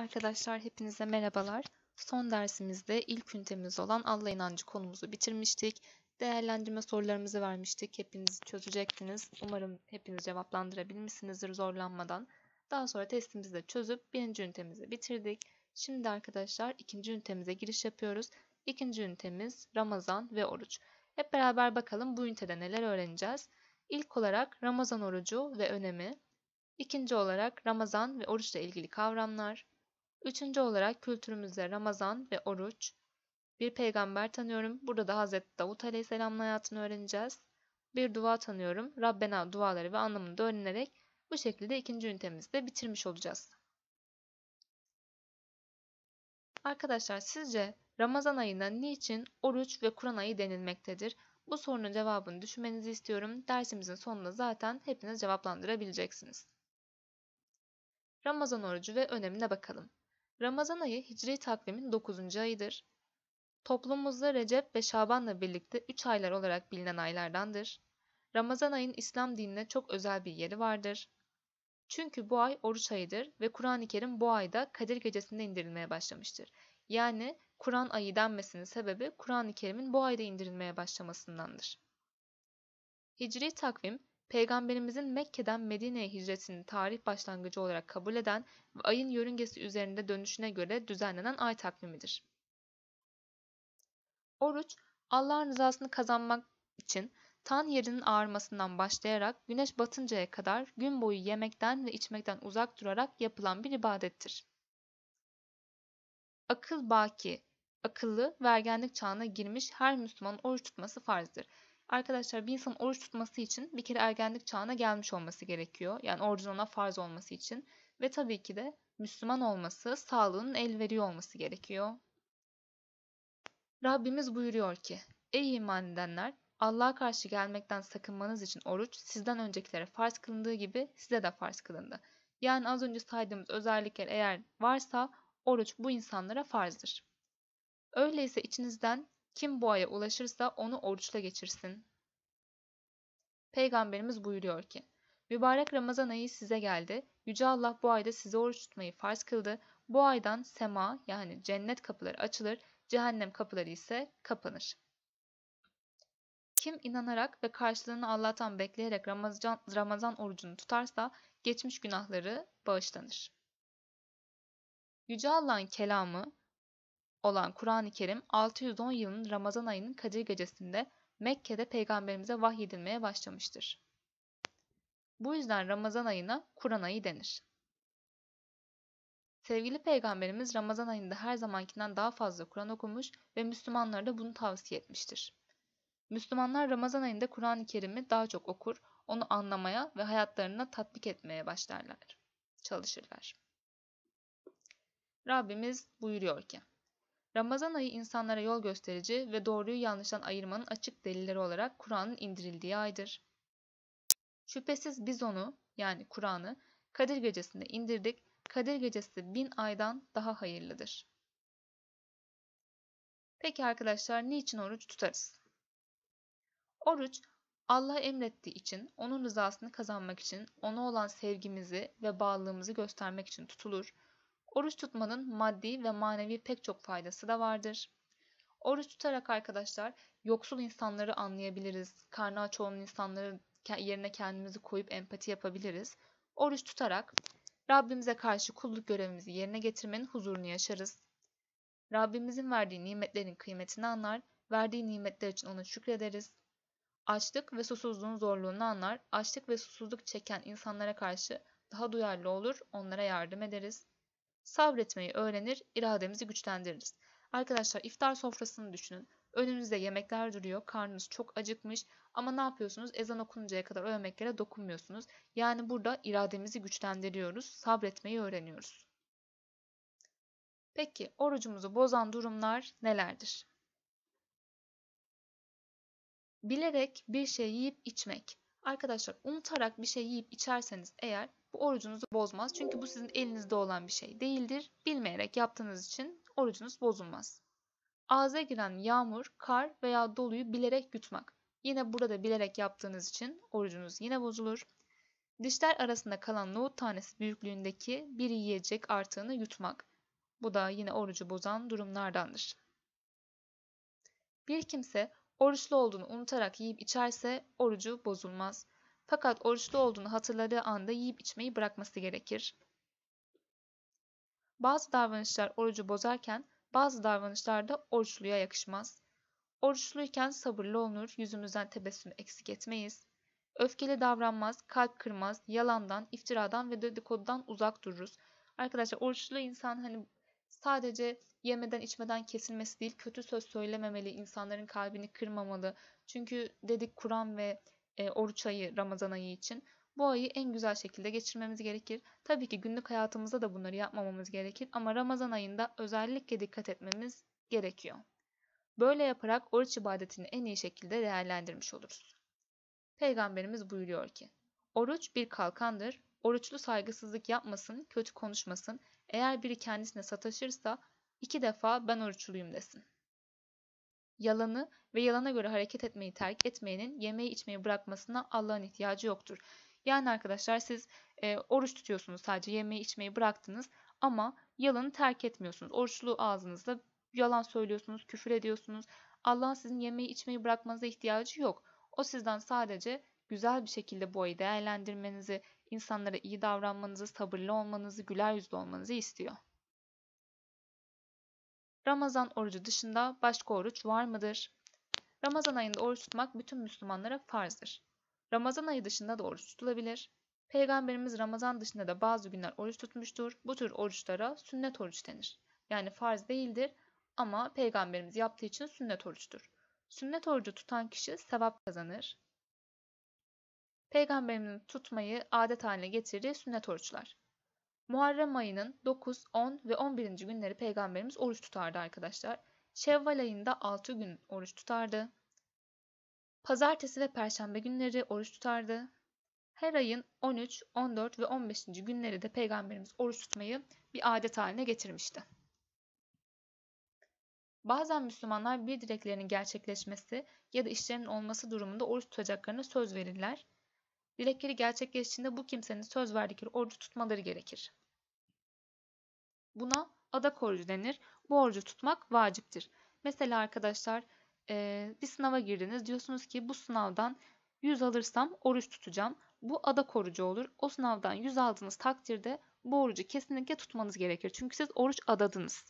Arkadaşlar hepinize merhabalar. Son dersimizde ilk ünitemiz olan Allah inancı konumuzu bitirmiştik. Değerlendirme sorularımızı vermiştik. hepinizi çözecektiniz. Umarım hepiniz cevaplandırabilmişsinizdir zorlanmadan. Daha sonra testimizi de çözüp birinci ünitemizi bitirdik. Şimdi arkadaşlar ikinci ünitemize giriş yapıyoruz. İkinci ünitemiz Ramazan ve oruç. Hep beraber bakalım bu ünitede neler öğreneceğiz. İlk olarak Ramazan orucu ve önemi. İkinci olarak Ramazan ve oruçla ilgili kavramlar. Üçüncü olarak kültürümüzde Ramazan ve oruç. Bir peygamber tanıyorum. Burada da Hazreti Davut Aleyhisselam'ın hayatını öğreneceğiz. Bir dua tanıyorum. Rabbena duaları ve anlamını da öğrenerek bu şekilde ikinci ünitemizi de bitirmiş olacağız. Arkadaşlar sizce Ramazan ayına niçin oruç ve Kur'an ayı denilmektedir? Bu sorunun cevabını düşünmenizi istiyorum. Dersimizin sonunda zaten hepiniz cevaplandırabileceksiniz. Ramazan orucu ve önemine bakalım. Ramazan ayı hicri takvimin 9. ayıdır. Toplumumuzda Recep ve Şaban'la birlikte 3 aylar olarak bilinen aylardandır. Ramazan ayın İslam dinine çok özel bir yeri vardır. Çünkü bu ay oruç ayıdır ve Kur'an-ı Kerim bu ayda Kadir Gecesi'nde indirilmeye başlamıştır. Yani Kur'an ayı denmesinin sebebi Kur'an-ı Kerim'in bu ayda indirilmeye başlamasındandır. Hicri takvim Peygamberimizin Mekke'den Medine'ye hicretini tarih başlangıcı olarak kabul eden ve ayın yörüngesi üzerinde dönüşüne göre düzenlenen ay takvimidir. Oruç, Allah'ın rızasını kazanmak için tan yerinin ağarmasından başlayarak güneş batıncaya kadar gün boyu yemekten ve içmekten uzak durarak yapılan bir ibadettir. Akıl baki, akıllı vergenlik çağına girmiş her Müslümanın oruç tutması farzdır. Arkadaşlar bir insan oruç tutması için bir kere ergenlik çağına gelmiş olması gerekiyor. Yani orucun ona farz olması için. Ve tabii ki de Müslüman olması, sağlığının el veriyor olması gerekiyor. Rabbimiz buyuruyor ki, Ey iman edenler! Allah'a karşı gelmekten sakınmanız için oruç sizden öncekilere farz kılındığı gibi size de farz kılındı. Yani az önce saydığımız özellikler eğer varsa oruç bu insanlara farzdır. Öyleyse içinizden kim bu aya ulaşırsa onu oruçla geçirsin. Peygamberimiz buyuruyor ki, Mübarek Ramazan ayı size geldi. Yüce Allah bu ayda size oruç tutmayı farz kıldı. Bu aydan sema yani cennet kapıları açılır, cehennem kapıları ise kapanır. Kim inanarak ve karşılığını Allah'tan bekleyerek Ramazan, Ramazan orucunu tutarsa geçmiş günahları bağışlanır. Yüce Allah'ın kelamı olan Kur'an-ı Kerim 610 yılın Ramazan ayının Kadir gecesinde Mekke'de peygamberimize vahyedilmeye başlamıştır. Bu yüzden Ramazan ayına Kur'an ayı denir. Sevgili peygamberimiz Ramazan ayında her zamankinden daha fazla Kur'an okumuş ve Müslümanlara da bunu tavsiye etmiştir. Müslümanlar Ramazan ayında Kur'an-ı Kerim'i daha çok okur, onu anlamaya ve hayatlarına tatbik etmeye başlarlar, çalışırlar. Rabbimiz buyuruyor ki, Ramazan ayı insanlara yol gösterici ve doğruyu yanlıştan ayırmanın açık delilleri olarak Kur'an'ın indirildiği aydır. Şüphesiz biz onu yani Kur'an'ı Kadir gecesinde indirdik. Kadir gecesi bin aydan daha hayırlıdır. Peki arkadaşlar niçin oruç tutarız? Oruç Allah emrettiği için, onun rızasını kazanmak için, ona olan sevgimizi ve bağlılığımızı göstermek için tutulur Oruç tutmanın maddi ve manevi pek çok faydası da vardır. Oruç tutarak arkadaşlar yoksul insanları anlayabiliriz. Karnı aç olan insanların yerine kendimizi koyup empati yapabiliriz. Oruç tutarak Rabbimize karşı kulluk görevimizi yerine getirmenin huzurunu yaşarız. Rabbimizin verdiği nimetlerin kıymetini anlar, verdiği nimetler için ona şükrederiz. Açlık ve susuzluğun zorluğunu anlar, açlık ve susuzluk çeken insanlara karşı daha duyarlı olur, onlara yardım ederiz. Sabretmeyi öğrenir, irademizi güçlendiririz. Arkadaşlar iftar sofrasını düşünün. Önünüzde yemekler duruyor, karnınız çok acıkmış ama ne yapıyorsunuz? Ezan okununcaya kadar o yemeklere dokunmuyorsunuz. Yani burada irademizi güçlendiriyoruz, sabretmeyi öğreniyoruz. Peki orucumuzu bozan durumlar nelerdir? Bilerek bir şey yiyip içmek. Arkadaşlar unutarak bir şey yiyip içerseniz eğer bu orucunuzu bozmaz. Çünkü bu sizin elinizde olan bir şey değildir. Bilmeyerek yaptığınız için orucunuz bozulmaz. Ağza giren yağmur, kar veya doluyu bilerek yutmak. Yine burada bilerek yaptığınız için orucunuz yine bozulur. Dişler arasında kalan nohut tanesi büyüklüğündeki bir yiyecek artığını yutmak. Bu da yine orucu bozan durumlardandır. Bir kimse oruçlu olduğunu unutarak yiyip içerse orucu bozulmaz. Fakat oruçlu olduğunu hatırladığı anda yiyip içmeyi bırakması gerekir. Bazı davranışlar orucu bozarken bazı davranışlar da oruçluya yakışmaz. Oruçluyken sabırlı olunur, yüzümüzden tebessüm eksik etmeyiz. Öfkeli davranmaz, kalp kırmaz, yalandan, iftiradan ve dedikodudan uzak dururuz. Arkadaşlar oruçlu insan hani sadece yemeden içmeden kesilmesi değil, kötü söz söylememeli, insanların kalbini kırmamalı. Çünkü dedik Kur'an ve e, oruç ayı Ramazan ayı için bu ayı en güzel şekilde geçirmemiz gerekir. Tabii ki günlük hayatımızda da bunları yapmamamız gerekir ama Ramazan ayında özellikle dikkat etmemiz gerekiyor. Böyle yaparak oruç ibadetini en iyi şekilde değerlendirmiş oluruz. Peygamberimiz buyuruyor ki, Oruç bir kalkandır, oruçlu saygısızlık yapmasın, kötü konuşmasın, eğer biri kendisine sataşırsa iki defa ben oruçluyum desin yalanı ve yalana göre hareket etmeyi terk etmeyenin yemeği içmeyi bırakmasına Allah'ın ihtiyacı yoktur. Yani arkadaşlar siz e, oruç tutuyorsunuz sadece yemeği içmeyi bıraktınız ama yalanı terk etmiyorsunuz. Oruçlu ağzınızda yalan söylüyorsunuz, küfür ediyorsunuz. Allah'ın sizin yemeği içmeyi bırakmanıza ihtiyacı yok. O sizden sadece güzel bir şekilde bu ayı değerlendirmenizi, insanlara iyi davranmanızı, sabırlı olmanızı, güler yüzlü olmanızı istiyor. Ramazan orucu dışında başka oruç var mıdır? Ramazan ayında oruç tutmak bütün Müslümanlara farzdır. Ramazan ayı dışında da oruç tutulabilir. Peygamberimiz Ramazan dışında da bazı günler oruç tutmuştur. Bu tür oruçlara sünnet oruç denir. Yani farz değildir ama peygamberimiz yaptığı için sünnet oruçtur. Sünnet orucu tutan kişi sevap kazanır. Peygamberimizin tutmayı adet haline getirdiği sünnet oruçlar. Muharrem ayının 9, 10 ve 11. günleri peygamberimiz oruç tutardı arkadaşlar. Şevval ayında 6 gün oruç tutardı. Pazartesi ve perşembe günleri oruç tutardı. Her ayın 13, 14 ve 15. günleri de peygamberimiz oruç tutmayı bir adet haline getirmişti. Bazen Müslümanlar bir dileklerinin gerçekleşmesi ya da işlerinin olması durumunda oruç tutacaklarına söz verirler. Dilekleri gerçekleştiğinde bu kimsenin söz verdikleri orucu tutmaları gerekir. Buna ada korucu denir. Borcu tutmak vaciptir. Mesela arkadaşlar bir sınava girdiniz. Diyorsunuz ki bu sınavdan 100 alırsam oruç tutacağım. Bu ada korucu olur. O sınavdan 100 aldığınız takdirde bu orucu kesinlikle tutmanız gerekir. Çünkü siz oruç adadınız.